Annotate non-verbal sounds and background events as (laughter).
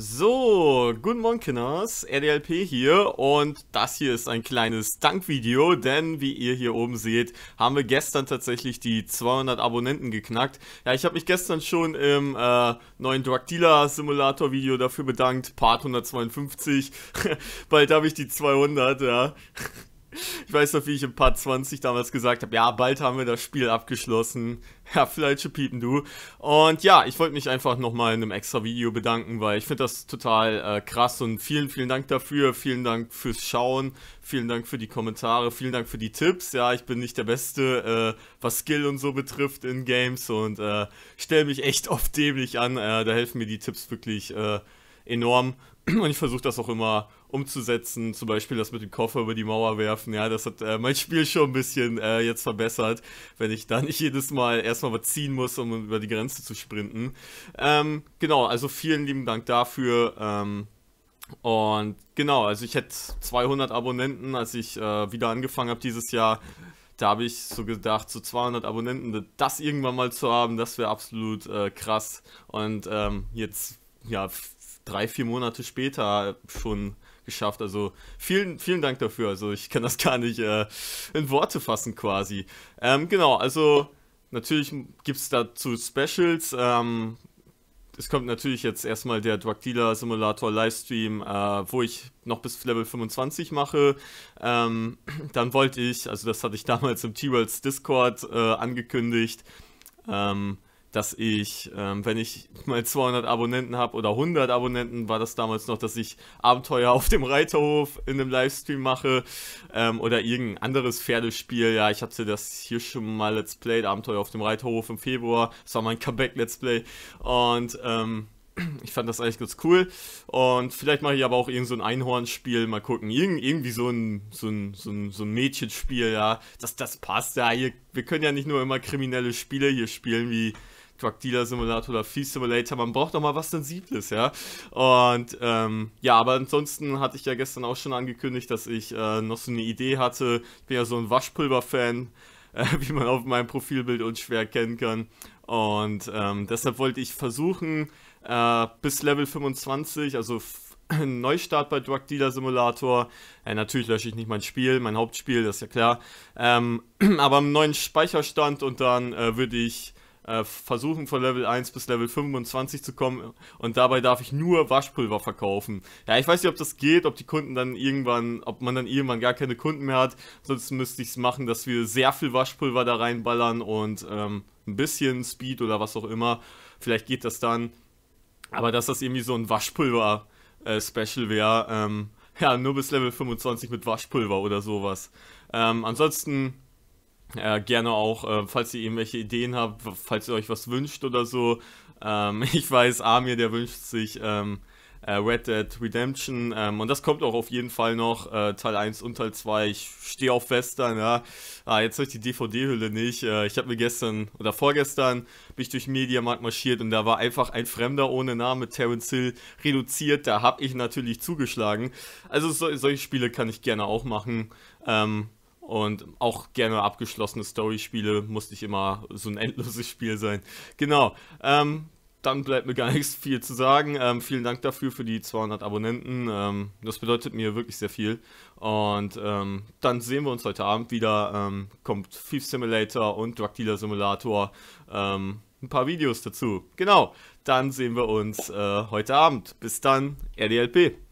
So, guten Morgen Kinners. RDLP hier und das hier ist ein kleines Dankvideo, denn wie ihr hier oben seht, haben wir gestern tatsächlich die 200 Abonnenten geknackt. Ja, ich habe mich gestern schon im äh, neuen Dealer Simulator Video dafür bedankt, Part 152, (laughs) bald habe ich die 200, ja. Ich weiß noch, wie ich im Part 20 damals gesagt habe, ja, bald haben wir das Spiel abgeschlossen. (laughs) Ja, Fleische piepen du. Und ja, ich wollte mich einfach nochmal in einem extra Video bedanken, weil ich finde das total äh, krass und vielen, vielen Dank dafür. Vielen Dank fürs Schauen. Vielen Dank für die Kommentare. Vielen Dank für die Tipps. Ja, ich bin nicht der Beste, äh, was Skill und so betrifft in Games und äh, stelle mich echt oft dämlich an. Äh, da helfen mir die Tipps wirklich äh, enorm. (clears throat) Und ich versuche das auch immer umzusetzen. Zum Beispiel das mit dem Koffer über die Mauer werfen. Ja, das hat äh, mein Spiel schon ein bisschen äh, jetzt verbessert, wenn ich da (laughs) nicht jedes Mal erstmal was ziehen muss, um über die Grenze zu sprinten. Ähm, genau, also vielen lieben Dank dafür. Ähm, und genau, also ich hätte 200 Abonnenten, als ich äh, wieder angefangen habe dieses Jahr. Da habe ich so gedacht, so 200 Abonnenten, das irgendwann mal zu haben, das wäre absolut äh, krass. Und ähm, jetzt, ja, drei, vier Monate später schon geschafft. Also vielen, vielen Dank dafür. Also ich kann das (laughs) gar nicht äh, in Worte fassen quasi. Ähm, genau, also natürlich gibt es dazu Specials. Ähm, es kommt natürlich jetzt erstmal der Drug Dealer Simulator Livestream, äh, wo ich noch bis Level 25 mache. Ähm, (clears throat) dann wollte ich, also das hatte ich (laughs) damals im T-Worlds Discord äh, angekündigt, ähm, dass ich, ähm, wenn ich mal 200 Abonnenten habe oder 100 Abonnenten, war das damals noch, dass ich Abenteuer auf dem Reiterhof in einem Livestream mache ähm, oder irgendein anderes Pferdespiel. Ja, ich hatte das hier schon mal Let's Play, Abenteuer auf dem Reiterhof im Februar. Das war mein Comeback-Let's Play und ähm, (clears throat) ich fand das eigentlich ganz cool. Und vielleicht mache ich aber auch irgendein so ein Einhornspiel, mal gucken. Irgend, irgendwie so ein, so ein, so ein, so ein Mädchenspiel, ja. Das, das passt ja. Hier, wir können ja nicht nur immer kriminelle Spiele hier spielen, wie Drug Dealer Simulator oder Fee Simulator, man braucht doch mal was Sensibles, ja. Und ähm, ja, aber ansonsten hatte ich ja gestern auch schon angekündigt, dass ich äh, noch so eine Idee hatte. Ich bin ja so ein Waschpulver-Fan, äh, (laughs) wie man auf meinem Profilbild unschwer erkennen kann. Und ähm, deshalb wollte ich versuchen, äh, bis Level 25, also (clears throat) Neustart bei Drug Dealer Simulator. Äh, natürlich lösche ich nicht mein Spiel, mein Hauptspiel, das ist ja klar. Ähm, (clears throat) aber einen neuen Speicherstand und dann äh, würde ich äh, versuchen von Level 1 bis Level 25 zu kommen und dabei darf ich nur Waschpulver verkaufen. Ja, ich weiß nicht, ob das geht, ob die Kunden dann irgendwann, ob man dann irgendwann gar keine Kunden mehr hat. Sonst müsste ich es machen, dass wir sehr viel Waschpulver da reinballern und ähm, ein bisschen Speed oder was auch immer. Vielleicht geht das dann. Aber dass das irgendwie so ein Waschpulver-Special äh, wäre, ähm, ja, nur bis Level 25 mit Waschpulver oder sowas. Ähm, ansonsten äh, gerne auch, äh, falls ihr irgendwelche Ideen habt, falls ihr euch was wünscht oder so. Ähm, (laughs) ich weiß, Amir, der wünscht sich ähm, äh, Red Dead Redemption. Ähm, und das kommt auch auf jeden Fall noch, äh, Teil 1 und Teil 2. Ich stehe auf Western, ja. Ah, jetzt habe ich die DVD-Hülle nicht. Äh, ich habe mir gestern oder vorgestern bin ich durch Mediamarkt marschiert und da war einfach ein Fremder ohne Name, Terence Hill, reduziert. Da habe ich natürlich zugeschlagen. Also so, solche Spiele kann ich gerne auch machen. Ähm, und auch gerne abgeschlossene Story-Spiele musste ich immer so ein endloses Spiel sein. Genau. Ähm, dann bleibt mir gar (laughs) nichts viel zu sagen. Ähm, vielen Dank dafür für die 200 Abonnenten. Ähm, das bedeutet mir wirklich sehr viel. Und ähm, dann sehen wir uns heute Abend wieder. Ähm, kommt Thief Simulator und Drug Dealer Simulator. Ähm, ein paar Videos dazu. Genau. Dann sehen wir uns äh, heute Abend. Bis dann. RDLP.